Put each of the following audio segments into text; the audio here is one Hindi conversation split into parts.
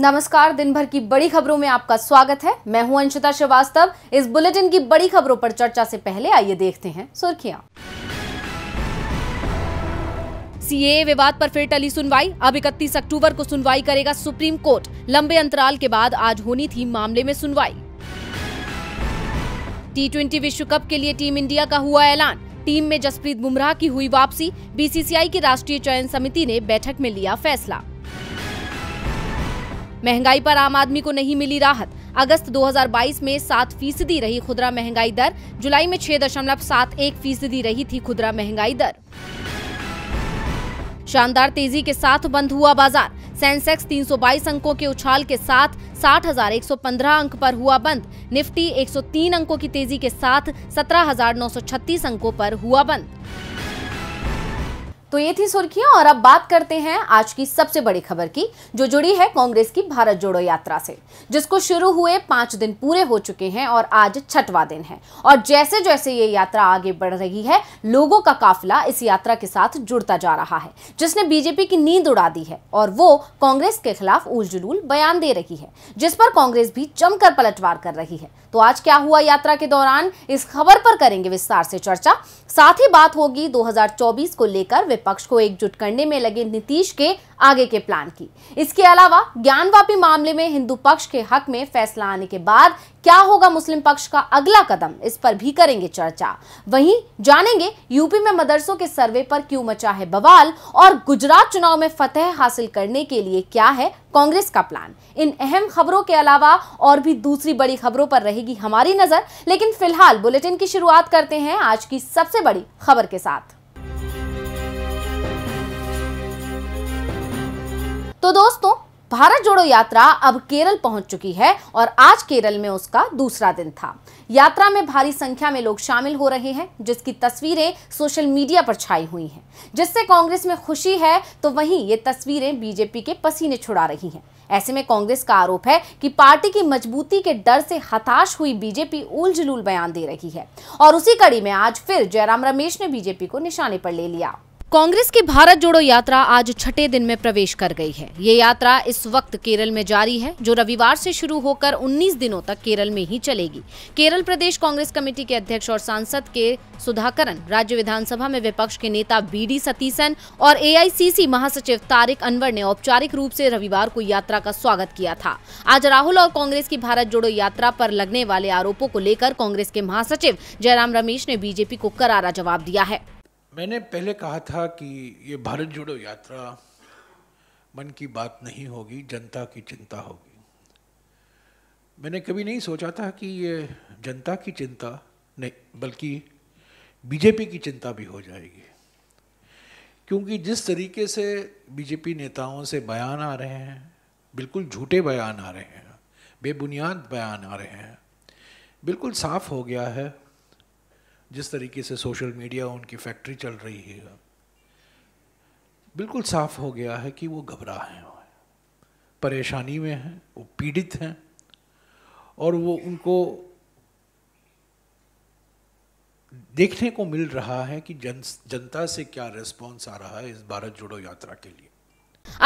नमस्कार दिन भर की बड़ी खबरों में आपका स्वागत है मैं हूं अंशिता श्रीवास्तव इस बुलेटिन की बड़ी खबरों पर चर्चा से पहले आइए देखते हैं सुर्खियां सीए विवाद पर फिर टली सुनवाई अब 31 अक्टूबर को सुनवाई करेगा सुप्रीम कोर्ट लंबे अंतराल के बाद आज होनी थी मामले में सुनवाई टी विश्व कप के लिए टीम इंडिया का हुआ ऐलान टीम में जसप्रीत बुमराह की हुई वापसी बीसीसीआई की राष्ट्रीय चयन समिति ने बैठक में लिया फैसला महंगाई पर आम आदमी को नहीं मिली राहत अगस्त 2022 में सात फीसदी रही खुदरा महंगाई दर जुलाई में छह दशमलव सात एक फीसदी रही थी खुदरा महंगाई दर शानदार तेजी के साथ बंद हुआ बाजार सेंसेक्स 322 अंकों के उछाल के साथ 60,115 अंक पर हुआ बंद निफ्टी 103 अंकों की तेजी के साथ सत्रह अंकों पर हुआ बंद तो ये थी सुर्खियां और अब बात करते हैं आज की सबसे बड़ी खबर की जो जुड़ी है कांग्रेस की भारत जोड़ो यात्रा से जिसको शुरू हुए पांच दिन पूरे हो चुके हैं और आज छठवा दिन है और जैसे जैसे ये यात्रा आगे बढ़ रही है लोगों का काफिला इस यात्रा के साथ जुड़ता जा रहा है जिसने बीजेपी की नींद उड़ा दी है और वो कांग्रेस के खिलाफ उलझुल बयान दे रही है जिस पर कांग्रेस भी जमकर पलटवार कर रही है तो आज क्या हुआ यात्रा के दौरान इस खबर पर करेंगे विस्तार से चर्चा साथ ही बात होगी दो को लेकर विपक्ष को एकजुट करने में लगे नीतीश के आगे के प्लान की इसके अलावा ज्ञानवापी मामले में हिंदू पक्ष के हक में फैसला आने के बाद क्या होगा मुस्लिम पक्ष का अगला कदम इस पर भी करेंगे चर्चा वहीं जानेंगे यूपी में मदरसों के सर्वे पर क्यों मचा है बवाल और गुजरात चुनाव में फतेह हासिल करने के लिए क्या है कांग्रेस का प्लान इन अहम खबरों के अलावा और भी दूसरी बड़ी खबरों पर रहेगी हमारी नजर लेकिन फिलहाल बुलेटिन की शुरुआत करते हैं आज की सबसे बड़ी खबर के साथ तो दोस्तों भारत जोड़ो यात्रा अब केरल पहुंच चुकी है और आज केरल में उसका दूसरा दिन था यात्रा में भारी संख्या में लोग शामिल हो रहे हैं जिसकी तस्वीरें सोशल मीडिया पर छाई हुई हैं जिससे कांग्रेस में खुशी है तो वहीं ये तस्वीरें बीजेपी के पसीने छुड़ा रही हैं ऐसे में कांग्रेस का आरोप है कि पार्टी की मजबूती के डर से हताश हुई बीजेपी उलझलूल बयान दे रही है और उसी कड़ी में आज फिर जयराम रमेश ने बीजेपी को निशाने पर ले लिया कांग्रेस की भारत जोड़ो यात्रा आज छठे दिन में प्रवेश कर गई है ये यात्रा इस वक्त केरल में जारी है जो रविवार से शुरू होकर 19 दिनों तक केरल में ही चलेगी केरल प्रदेश कांग्रेस कमेटी के अध्यक्ष और सांसद के सुधाकरन राज्य विधानसभा में विपक्ष के नेता बी डी सतीसन और एआईसीसी महासचिव तारिक अनवर ने औपचारिक रूप से रविवार को यात्रा का स्वागत किया था आज राहुल और कांग्रेस की भारत जोड़ो यात्रा पर लगने वाले आरोपों को लेकर कांग्रेस के महासचिव जयराम रमेश ने बीजेपी को करारा जवाब दिया है मैंने पहले कहा था कि ये भारत जोड़ो यात्रा मन की बात नहीं होगी जनता की चिंता होगी मैंने कभी नहीं सोचा था कि ये जनता की चिंता नहीं बल्कि बीजेपी की चिंता भी हो जाएगी क्योंकि जिस तरीके से बीजेपी नेताओं से बयान आ रहे हैं बिल्कुल झूठे बयान आ रहे हैं बेबुनियाद बयान आ रहे हैं बिल्कुल साफ हो गया है जिस तरीके से सोशल मीडिया उनकी फैक्ट्री चल रही है बिल्कुल साफ हो गया है कि वो घबरा है परेशानी में हैं वो पीड़ित हैं और वो उनको देखने को मिल रहा है कि जन जनता से क्या रेस्पॉन्स आ रहा है इस भारत जोड़ो यात्रा के लिए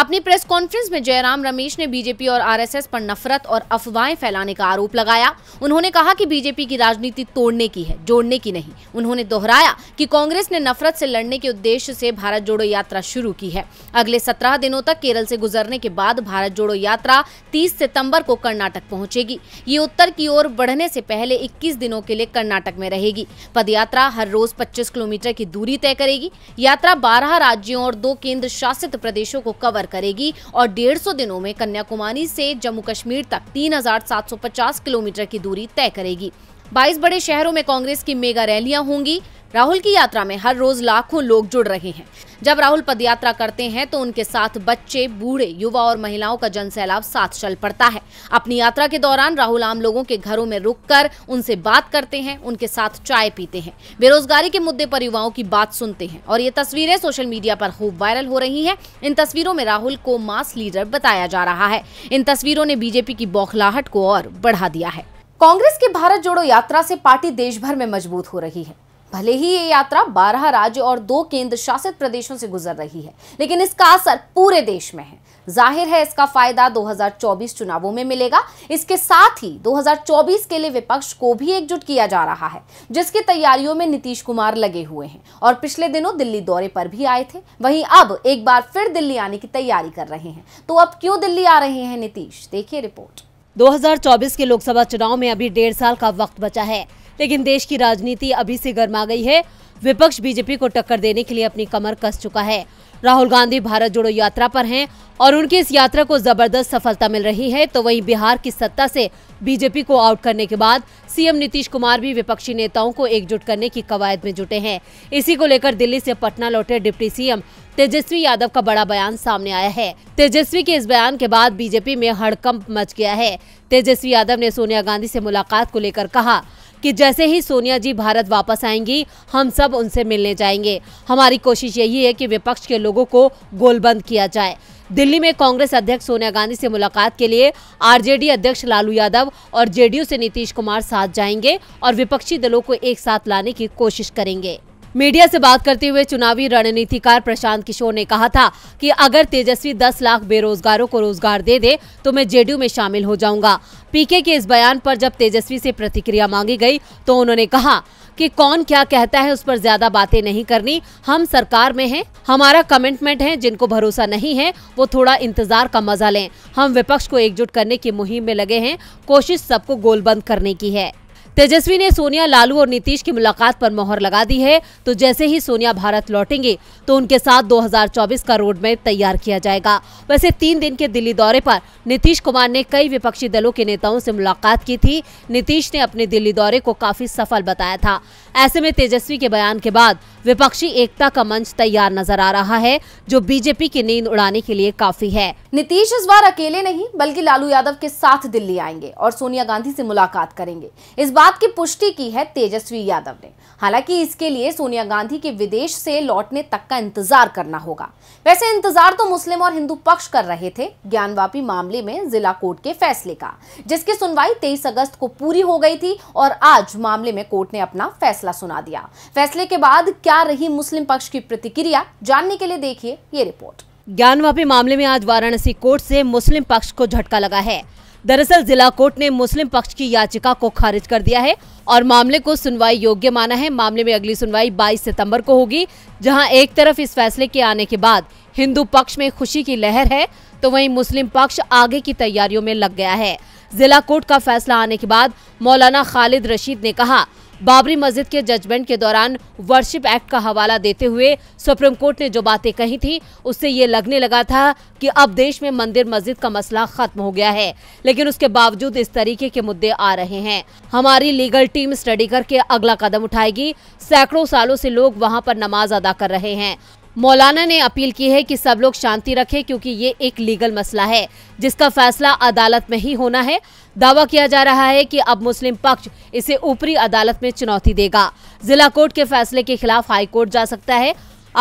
अपनी प्रेस कॉन्फ्रेंस में जयराम रमेश ने बीजेपी और आरएसएस पर नफरत और अफवाहें फैलाने का आरोप लगाया उन्होंने कहा कि बीजेपी की राजनीति तोड़ने की है जोड़ने की नहीं उन्होंने दोहराया कि कांग्रेस ने नफरत से लड़ने के उद्देश्य से भारत जोड़ो यात्रा शुरू की है अगले सत्रह दिनों तक केरल से गुजरने के बाद भारत जोड़ो यात्रा तीस सितम्बर को कर्नाटक पहुँचेगी ये उत्तर की ओर बढ़ने से पहले इक्कीस दिनों के लिए कर्नाटक में रहेगी पदयात्रा हर रोज पच्चीस किलोमीटर की दूरी तय करेगी यात्रा बारह राज्यों और दो केंद्र शासित प्रदेशों को कवर करेगी और डेढ़ दिनों में कन्याकुमारी से जम्मू कश्मीर तक 3750 किलोमीटर की दूरी तय करेगी बाईस बड़े शहरों में कांग्रेस की मेगा रैलियां होंगी राहुल की यात्रा में हर रोज लाखों लोग जुड़ रहे हैं जब राहुल पदयात्रा करते हैं तो उनके साथ बच्चे बूढ़े युवा और महिलाओं का जन सैलाब साथ चल पड़ता है अपनी यात्रा के दौरान राहुल आम लोगों के घरों में रुककर उनसे बात करते हैं उनके साथ चाय पीते हैं बेरोजगारी के मुद्दे पर युवाओं की बात सुनते हैं और ये तस्वीरें सोशल मीडिया पर खूब वायरल हो रही है इन तस्वीरों में राहुल को मास लीडर बताया जा रहा है इन तस्वीरों ने बीजेपी की बौखलाहट को और बढ़ा दिया है कांग्रेस की भारत जोड़ो यात्रा से पार्टी देश भर में मजबूत हो रही है भले ही ये यात्रा 12 राज्य और दो केंद्र शासित प्रदेशों से गुजर रही है लेकिन इसका असर पूरे देश में है जाहिर है इसका फायदा 2024 चुनावों में मिलेगा इसके साथ ही 2024 के लिए विपक्ष को भी एकजुट किया जा रहा है जिसकी तैयारियों में नीतीश कुमार लगे हुए हैं और पिछले दिनों दिल्ली दौरे पर भी आए थे वहीं अब एक बार फिर दिल्ली आने की तैयारी कर रहे हैं तो अब क्यों दिल्ली आ रहे हैं नीतीश देखिए रिपोर्ट 2024 के लोकसभा चुनाव में अभी डेढ़ साल का वक्त बचा है लेकिन देश की राजनीति अभी से गर्मा गई है विपक्ष बीजेपी को टक्कर देने के लिए अपनी कमर कस चुका है राहुल गांधी भारत जोड़ो यात्रा पर हैं और उनकी इस यात्रा को जबरदस्त सफलता मिल रही है तो वहीं बिहार की सत्ता से बीजेपी को आउट करने के बाद सीएम नीतीश कुमार भी विपक्षी नेताओं को एकजुट करने की कवायद में जुटे हैं इसी को लेकर दिल्ली से पटना लौटे डिप्टी सीएम तेजस्वी यादव का बड़ा बयान सामने आया है तेजस्वी के इस बयान के बाद बीजेपी में हड़कंप मच गया है तेजस्वी यादव ने सोनिया गांधी से मुलाकात को लेकर कहा कि जैसे ही सोनिया जी भारत वापस आएंगी हम सब उनसे मिलने जाएंगे हमारी कोशिश यही है कि विपक्ष के लोगों को गोलबंद किया जाए दिल्ली में कांग्रेस अध्यक्ष सोनिया गांधी से मुलाकात के लिए आरजेडी अध्यक्ष लालू यादव और जेडीयू से नीतीश कुमार साथ जाएंगे और विपक्षी दलों को एक साथ लाने की कोशिश करेंगे मीडिया से बात करते हुए चुनावी रणनीतिकार प्रशांत किशोर ने कहा था कि अगर तेजस्वी 10 लाख बेरोजगारों को रोजगार दे दे तो मैं जेडीयू में शामिल हो जाऊंगा पीके के इस बयान पर जब तेजस्वी से प्रतिक्रिया मांगी गई तो उन्होंने कहा कि कौन क्या कहता है उस पर ज्यादा बातें नहीं करनी हम सरकार में हैं हमारा कमिटमेंट है जिनको भरोसा नहीं है वो थोड़ा इंतजार का मजा लें हम विपक्ष को एकजुट करने की मुहिम में लगे हैं कोशिश सबको गोलबंद करने की है तेजस्वी ने सोनिया लालू और नीतीश की मुलाकात पर मोहर लगा दी है तो जैसे ही सोनिया भारत लौटेंगे तो उनके साथ 2024 का रोडमैप तैयार किया जाएगा वैसे तीन दिन के दिल्ली दौरे पर नीतीश कुमार ने कई विपक्षी दलों के नेताओं से मुलाकात की थी नीतीश ने अपने दिल्ली दौरे को काफी सफल बताया था ऐसे में तेजस्वी के बयान के बाद विपक्षी एकता का मंच तैयार नजर आ रहा है जो बीजेपी की नींद उड़ाने के लिए काफी है नीतीश इस बार अकेले नहीं बल्कि लालू यादव के साथ दिल्ली आएंगे और सोनिया गांधी से मुलाकात करेंगे इस बार बात की पुष्टि की है तेजस्वी यादव ने हालांकि इसके लिए सोनिया गांधी के विदेश से लौटने तक का इंतजार करना होगा वैसे इंतजार तो मुस्लिम और हिंदू पक्ष कर रहे थे ज्ञानवापी मामले में जिला कोर्ट के फैसले का जिसकी सुनवाई 23 अगस्त को पूरी हो गई थी और आज मामले में कोर्ट ने अपना फैसला सुना दिया फैसले के बाद क्या रही मुस्लिम पक्ष की प्रतिक्रिया जानने के लिए देखिए ये रिपोर्ट ज्ञानवापी मामले में आज वाराणसी कोर्ट से मुस्लिम पक्ष को झटका लगा है दरअसल जिला कोर्ट ने मुस्लिम पक्ष की याचिका को खारिज कर दिया है और मामले को सुनवाई योग्य माना है मामले में अगली सुनवाई 22 सितंबर को होगी जहां एक तरफ इस फैसले के आने के बाद हिंदू पक्ष में खुशी की लहर है तो वहीं मुस्लिम पक्ष आगे की तैयारियों में लग गया है जिला कोर्ट का फैसला आने के बाद मौलाना खालिद रशीद ने कहा बाबरी मस्जिद के जजमेंट के दौरान वर्शिप एक्ट का हवाला देते हुए सुप्रीम कोर्ट ने जो बातें कही थी उससे ये लगने लगा था कि अब देश में मंदिर मस्जिद का मसला खत्म हो गया है लेकिन उसके बावजूद इस तरीके के मुद्दे आ रहे हैं हमारी लीगल टीम स्टडी करके अगला कदम उठाएगी सैकड़ों सालों से लोग वहाँ पर नमाज अदा कर रहे हैं मौलाना ने अपील की है कि सब लोग शांति रखें क्योंकि ये एक लीगल मसला है जिसका फैसला अदालत में ही होना है दावा किया जा रहा है कि अब मुस्लिम पक्ष इसे ऊपरी अदालत में चुनौती देगा जिला कोर्ट के फैसले के खिलाफ हाईकोर्ट जा सकता है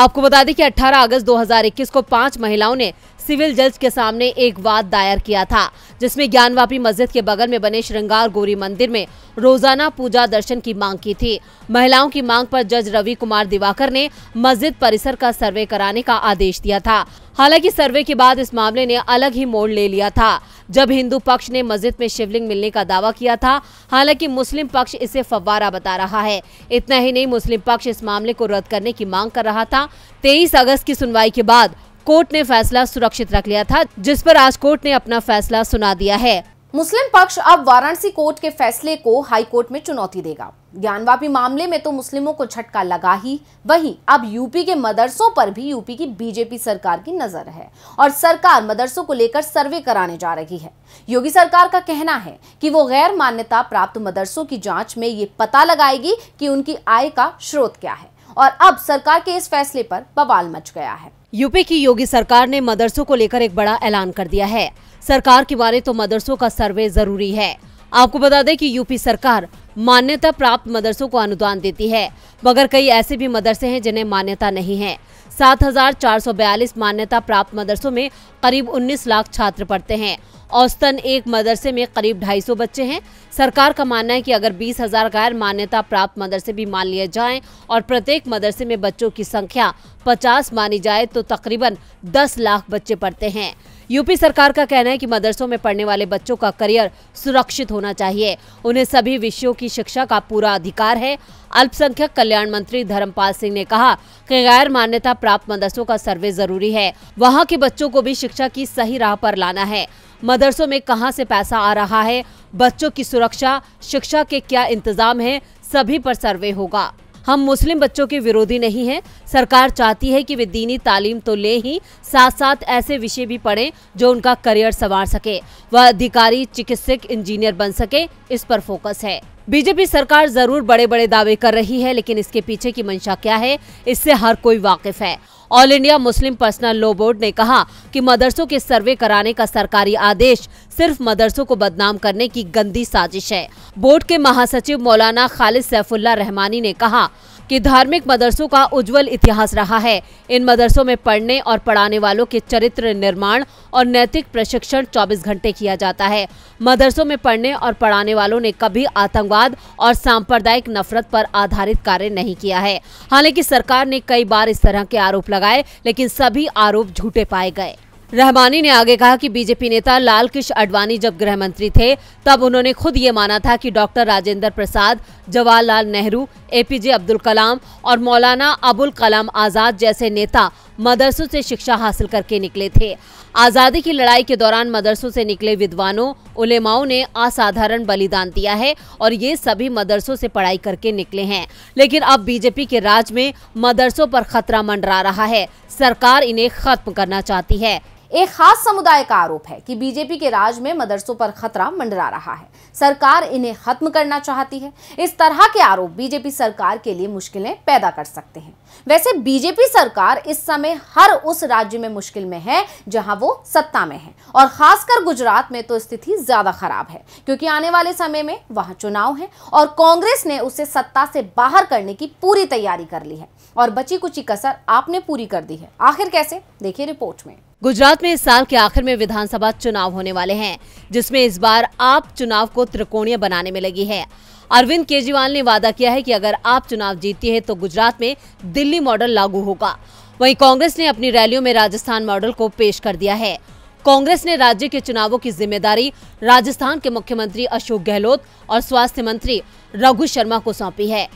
आपको बता दें कि 18 अगस्त 2021 को पांच महिलाओं ने सिविल जज के सामने एक वाद दायर किया था जिसमें ज्ञानवापी मस्जिद के बगल में बने श्रृंगार गोरी मंदिर में रोजाना पूजा दर्शन की मांग की थी महिलाओं की मांग पर जज रवि कुमार दिवाकर ने मस्जिद परिसर का सर्वे कराने का आदेश दिया था हालांकि सर्वे के बाद इस मामले ने अलग ही मोड़ ले लिया था जब हिंदू पक्ष ने मस्जिद में शिवलिंग मिलने का दावा किया था हालांकि मुस्लिम पक्ष इसे फव्वारा बता रहा है इतना ही नहीं मुस्लिम पक्ष इस मामले को रद्द करने की मांग कर रहा था तेईस अगस्त की सुनवाई के बाद कोर्ट ने फैसला सुरक्षित रख लिया था जिस पर आज कोर्ट ने अपना फैसला सुना दिया है मुस्लिम पक्ष अब वाराणसी कोर्ट के फैसले को हाई कोर्ट में चुनौती देगा ज्ञानवापी मामले में तो मुस्लिमों को झटका लगा ही वहीं अब यूपी के मदरसों पर भी यूपी की बीजेपी सरकार की नजर है और सरकार मदरसों को लेकर सर्वे कराने जा रही है योगी सरकार का कहना है कि वो गैर मान्यता प्राप्त मदरसों की जाँच में ये पता लगाएगी की उनकी आय का स्रोत क्या है और अब सरकार के इस फैसले पर बवाल मच गया है यूपी की योगी सरकार ने मदरसों को लेकर एक बड़ा ऐलान कर दिया है सरकार की बारे तो मदरसों का सर्वे जरूरी है आपको बता दें कि यूपी सरकार मान्यता प्राप्त मदरसों को अनुदान देती है मगर कई ऐसे भी मदरसे हैं जिन्हें मान्यता नहीं है 7,442 मान्यता प्राप्त मदरसों में करीब 19 लाख छात्र पढ़ते हैं औसतन एक मदरसे में करीब 250 बच्चे हैं सरकार का मानना है कि अगर 20,000 गैर मान्यता प्राप्त मदरसे भी मान लिए जाएं और प्रत्येक मदरसे में बच्चों की संख्या 50 मानी जाए तो तकरीबन 10 लाख बच्चे पढ़ते हैं यूपी सरकार का कहना है कि मदरसों में पढ़ने वाले बच्चों का करियर सुरक्षित होना चाहिए उन्हें सभी विषयों की शिक्षा का पूरा अधिकार है अल्पसंख्यक कल्याण मंत्री धर्मपाल सिंह ने कहा कि गैर मान्यता प्राप्त मदरसों का सर्वे जरूरी है वहाँ के बच्चों को भी शिक्षा की सही राह पर लाना है मदरसों में कहाँ से पैसा आ रहा है बच्चों की सुरक्षा शिक्षा के क्या इंतजाम है सभी पर सर्वे होगा हम मुस्लिम बच्चों के विरोधी नहीं हैं सरकार चाहती है कि वे दीनी तालीम तो ले ही साथ साथ ऐसे विषय भी पढ़ें जो उनका करियर संवार सके वह अधिकारी चिकित्सक इंजीनियर बन सके इस पर फोकस है बीजेपी सरकार जरूर बड़े बड़े दावे कर रही है लेकिन इसके पीछे की मंशा क्या है इससे हर कोई वाकिफ है All India Muslim personal law board ने कहा कि मदरसों के सर्वे कराने का सरकारी आदेश सिर्फ मदरसों को बदनाम करने की गंदी साजिश है बोर्ड के महासचिव मौलाना खालिद सैफुल्ला रहमानी ने कहा कि धार्मिक मदरसों का उज्जवल इतिहास रहा है इन मदरसों में पढ़ने और पढ़ाने वालों के चरित्र निर्माण और नैतिक प्रशिक्षण 24 घंटे किया जाता है मदरसों में पढ़ने और पढ़ाने वालों ने कभी आतंकवाद और सांप्रदायिक नफरत पर आधारित कार्य नहीं किया है हालांकि सरकार ने कई बार इस तरह के आरोप लगाए लेकिन सभी आरोप झूठे पाए गए रहमानी ने आगे कहा कि बीजेपी नेता लाल कृष्ण अडवाणी जब गृह मंत्री थे तब उन्होंने खुद ये माना था कि डॉक्टर राजेंद्र प्रसाद जवाहरलाल नेहरू एपीजे अब्दुल कलाम और मौलाना अबुल कलाम आजाद जैसे नेता मदरसों से शिक्षा हासिल करके निकले थे आज़ादी की लड़ाई के दौरान मदरसों से निकले विद्वानों उलेमाओं ने असाधारण बलिदान दिया है और ये सभी मदरसों से पढ़ाई करके निकले हैं लेकिन अब बीजेपी के राज में मदरसों पर खतरा मंडरा रहा है सरकार इन्हें खत्म करना चाहती है एक खास समुदाय का आरोप है कि बीजेपी के राज में मदरसों पर खतरा मंडरा रहा है सरकार इन्हें खत्म करना चाहती है इस तरह के आरोप बीजेपी सरकार के लिए मुश्किलें पैदा कर सकते हैं वैसे बीजेपी सरकार इस समय हर उस राज्य में मुश्किल में है जहां वो सत्ता में है और खासकर गुजरात में तो स्थिति ज्यादा खराब है क्योंकि आने वाले समय में वहां चुनाव है और कांग्रेस ने उसे सत्ता से बाहर करने की पूरी तैयारी कर ली है और बची कुची कसर आपने पूरी कर दी है आखिर कैसे देखिए रिपोर्ट में गुजरात में इस साल के आखिर में विधानसभा चुनाव होने वाले हैं जिसमें इस बार आप चुनाव को त्रिकोणीय बनाने में लगी है अरविंद केजरीवाल ने वादा किया है कि अगर आप चुनाव जीती है तो गुजरात में दिल्ली मॉडल लागू होगा वहीं कांग्रेस ने अपनी रैलियों में राजस्थान मॉडल को पेश कर दिया है कांग्रेस ने राज्य के चुनावों की जिम्मेदारी राजस्थान के मुख्यमंत्री अशोक गहलोत और स्वास्थ्य मंत्री रघु शर्मा को सौंपी है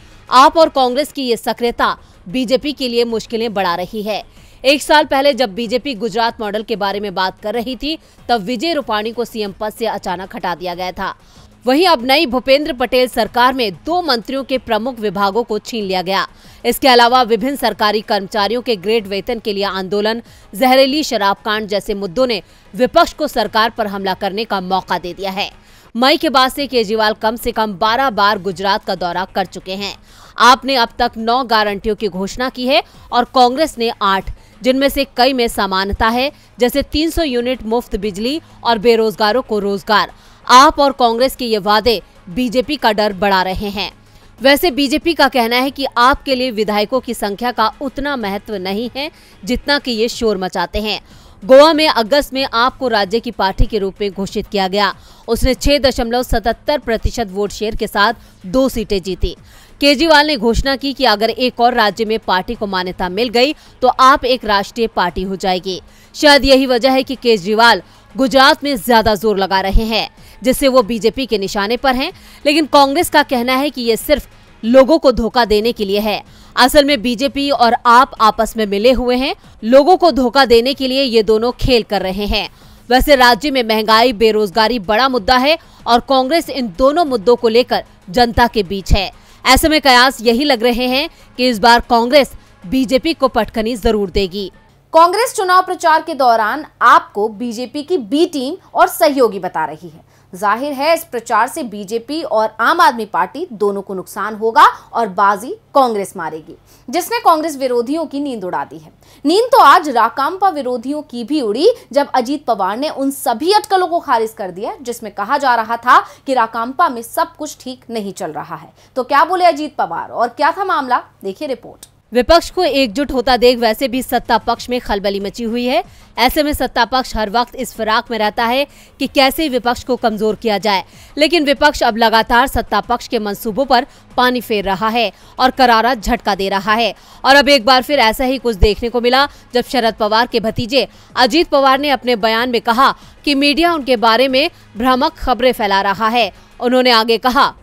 आप और कांग्रेस की ये सक्रियता बीजेपी के लिए मुश्किलें बढ़ा रही है एक साल पहले जब बीजेपी गुजरात मॉडल के बारे में बात कर रही थी तब विजय रूपाणी को सीएम पद से अचानक हटा दिया गया था वहीं अब नई भूपेंद्र पटेल सरकार में दो मंत्रियों के प्रमुख विभागों को छीन लिया गया इसके अलावा विभिन्न सरकारी कर्मचारियों के ग्रेड वेतन के लिए आंदोलन जहरीली शराब कांड जैसे मुद्दों ने विपक्ष को सरकार पर हमला करने का मौका दे दिया है मई के बाद से केजरीवाल कम से कम 12 बार गुजरात का दौरा कर चुके हैं आपने अब तक नौ गारंटियों की घोषणा की है और कांग्रेस ने आठ जिनमें से कई में समानता है जैसे 300 यूनिट मुफ्त बिजली और बेरोजगारों को रोजगार आप और कांग्रेस के ये वादे बीजेपी का डर बढ़ा रहे हैं वैसे बीजेपी का कहना है कि आपके लिए विधायकों की संख्या का उतना महत्व नहीं है जितना कि ये शोर मचाते हैं गोवा में अगस्त में आपको राज्य की पार्टी के रूप में घोषित किया गया उसने छह दशमलव सतहत्तर प्रतिशत वोट शेयर के साथ दो सीटें जीती केजरीवाल ने घोषणा की कि अगर एक और राज्य में पार्टी को मान्यता मिल गई तो आप एक राष्ट्रीय पार्टी हो जाएगी शायद यही वजह है कि केजरीवाल गुजरात में ज्यादा जोर लगा रहे हैं जिससे वो बीजेपी के निशाने पर हैं लेकिन कांग्रेस का कहना है कि ये सिर्फ लोगों को धोखा देने के लिए है असल में बीजेपी और आप आपस में मिले हुए हैं लोगों को धोखा देने के लिए ये दोनों खेल कर रहे हैं वैसे राज्य में महंगाई बेरोजगारी बड़ा मुद्दा है और कांग्रेस इन दोनों मुद्दों को लेकर जनता के बीच है ऐसे में कयास यही लग रहे हैं कि इस बार कांग्रेस बीजेपी को पटखनी जरूर देगी कांग्रेस चुनाव प्रचार के दौरान आपको बीजेपी की बी टीम और सहयोगी बता रही है जाहिर है इस प्रचार से बीजेपी और आम आदमी पार्टी दोनों को नुकसान होगा और बाजी कांग्रेस मारेगी जिसने कांग्रेस विरोधियों की नींद उड़ा दी है नींद तो आज राकांपा विरोधियों की भी उड़ी जब अजीत पवार ने उन सभी अटकलों को खारिज कर दिया जिसमें कहा जा रहा था कि राकांपा में सब कुछ ठीक नहीं चल रहा है तो क्या बोले अजीत पवार और क्या था मामला देखिए रिपोर्ट विपक्ष को एकजुट होता देख वैसे भी सत्ता पक्ष में खलबली मची हुई है ऐसे में सत्ता पक्ष हर वक्त इस फिराक में रहता है कि कैसे विपक्ष को कमजोर किया जाए लेकिन विपक्ष अब लगातार सत्ता पक्ष के मंसूबों पर पानी फेर रहा है और करारा झटका दे रहा है और अब एक बार फिर ऐसा ही कुछ देखने को मिला जब शरद पवार के भतीजे अजीत पवार ने अपने बयान में कहा की मीडिया उनके बारे में भ्रामक खबरें फैला रहा है उन्होंने आगे कहा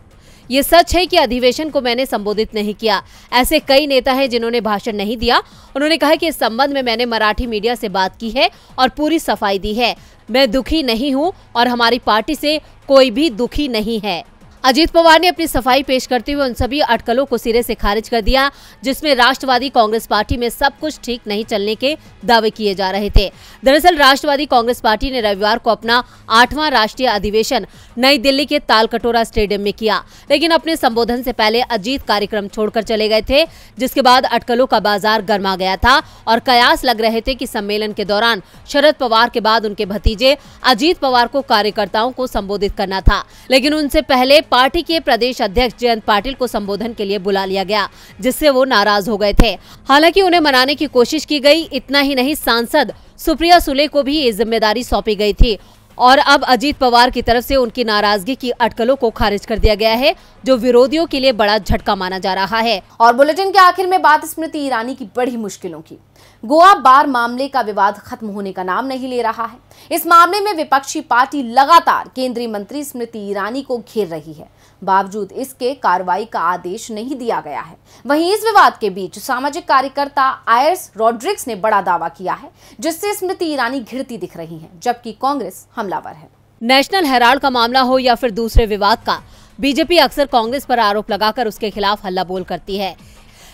ये सच है कि अधिवेशन को मैंने संबोधित नहीं किया ऐसे कई नेता हैं जिन्होंने भाषण नहीं दिया उन्होंने कहा कि इस संबंध में मैंने मराठी मीडिया से बात की है और पूरी सफाई दी है मैं दुखी नहीं हूँ और हमारी पार्टी से कोई भी दुखी नहीं है अजीत पवार ने अपनी सफाई पेश करते हुए उन सभी अटकलों को सिरे से खारिज कर दिया जिसमें राष्ट्रवादी कांग्रेस पार्टी में सब कुछ ठीक नहीं चलने के दावे किए जा रहे थे दरअसल राष्ट्रवादी कांग्रेस पार्टी ने रविवार को अपना आठवां राष्ट्रीय अधिवेशन नई दिल्ली के तालकटोरा स्टेडियम में किया लेकिन अपने संबोधन से पहले अजीत कार्यक्रम छोड़कर चले गए थे जिसके बाद अटकलों का बाजार गर्मा गया था और कयास लग रहे थे की सम्मेलन के दौरान शरद पवार के बाद उनके भतीजे अजीत पवार को कार्यकर्ताओं को संबोधित करना था लेकिन उनसे पहले पार्टी के प्रदेश अध्यक्ष जयंत पाटिल को संबोधन के लिए बुला लिया गया जिससे वो नाराज हो गए थे हालांकि उन्हें मनाने की कोशिश की गई इतना ही नहीं सांसद सुप्रिया सुले को भी ये जिम्मेदारी सौंपी गई थी और अब अजीत पवार की तरफ से उनकी नाराजगी की अटकलों को खारिज कर दिया गया है जो विरोधियों के लिए बड़ा झटका माना जा रहा है और बुलेटिन के आखिर में बात स्मृति ईरानी की बड़ी मुश्किलों की गोवा बार मामले का विवाद खत्म होने का नाम नहीं ले रहा है इस मामले में विपक्षी पार्टी लगातार केंद्रीय मंत्री स्मृति ईरानी को घेर रही है बावजूद इसके कार्रवाई का आदेश नहीं दिया गया है वहीं इस विवाद के बीच सामाजिक कार्यकर्ता आयर्स रॉड्रिक्स ने बड़ा दावा किया है जिससे स्मृति ईरानी घिरती दिख रही है जबकि कांग्रेस हमलावर है नेशनल हेराल्ड का मामला हो या फिर दूसरे विवाद का बीजेपी अक्सर कांग्रेस पर आरोप लगाकर उसके खिलाफ हल्ला बोल करती है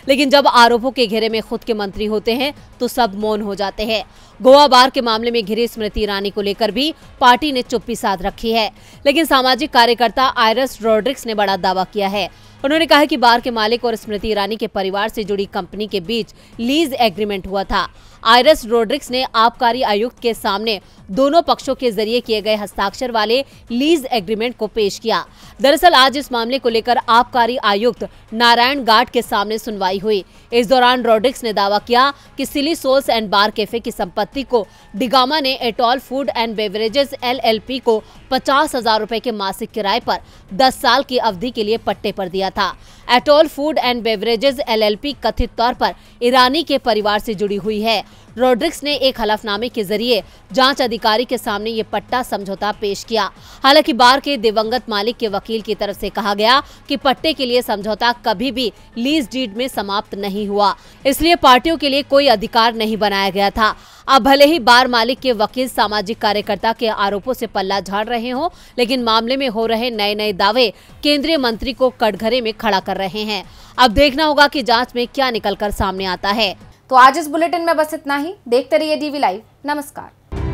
लेकिन जब आरोपों के घेरे में खुद के मंत्री होते हैं तो सब मौन हो जाते हैं गोवा बार के मामले में घिरी स्मृति ईरानी को लेकर भी पार्टी ने चुप्पी साध रखी है लेकिन सामाजिक कार्यकर्ता आयरस रोड्रिक्स ने बड़ा दावा किया है उन्होंने कहा कि बार के मालिक और स्मृति ईरानी के परिवार से जुड़ी कंपनी के बीच लीज एग्रीमेंट हुआ था आयरस रोड्रिक्स ने आबकारी आयुक्त के सामने दोनों पक्षों के जरिए किए गए हस्ताक्षर वाले लीज एग्रीमेंट को पेश किया दरअसल आज इस मामले को लेकर आबकारी आयुक्त नारायण गाट के सामने सुनवाई हुई इस दौरान रोड्रिक्स ने दावा किया कि Silly Souls and bar cafe की संपत्ति को डिगामा ने Atoll food and beverages LLP को पचास हजार रूपए के मासिक किराए पर 10 साल की अवधि के लिए पट्टे पर दिया था Atoll food and beverages LLP कथित तौर पर ईरानी के परिवार से जुड़ी हुई है रोड्रिक्स ने एक हलफनामे के जरिए जांच अधिकारी के सामने ये पट्टा समझौता पेश किया हालांकि बार के दिवंगत मालिक के वकील की तरफ से कहा गया कि पट्टे के लिए समझौता कभी भी लीज डीड में समाप्त नहीं हुआ इसलिए पार्टियों के लिए कोई अधिकार नहीं बनाया गया था अब भले ही बार मालिक के वकील सामाजिक कार्यकर्ता के आरोपों से पल्ला झाड़ रहे हों लेकिन मामले में हो रहे नए नए दावे केंद्रीय मंत्री को कटघरे में खड़ा कर रहे हैं अब देखना होगा कि जांच में क्या निकलकर सामने आता है तो आज इस बुलेटिन में बस इतना ही देखते रहिए डीवी लाइव नमस्कार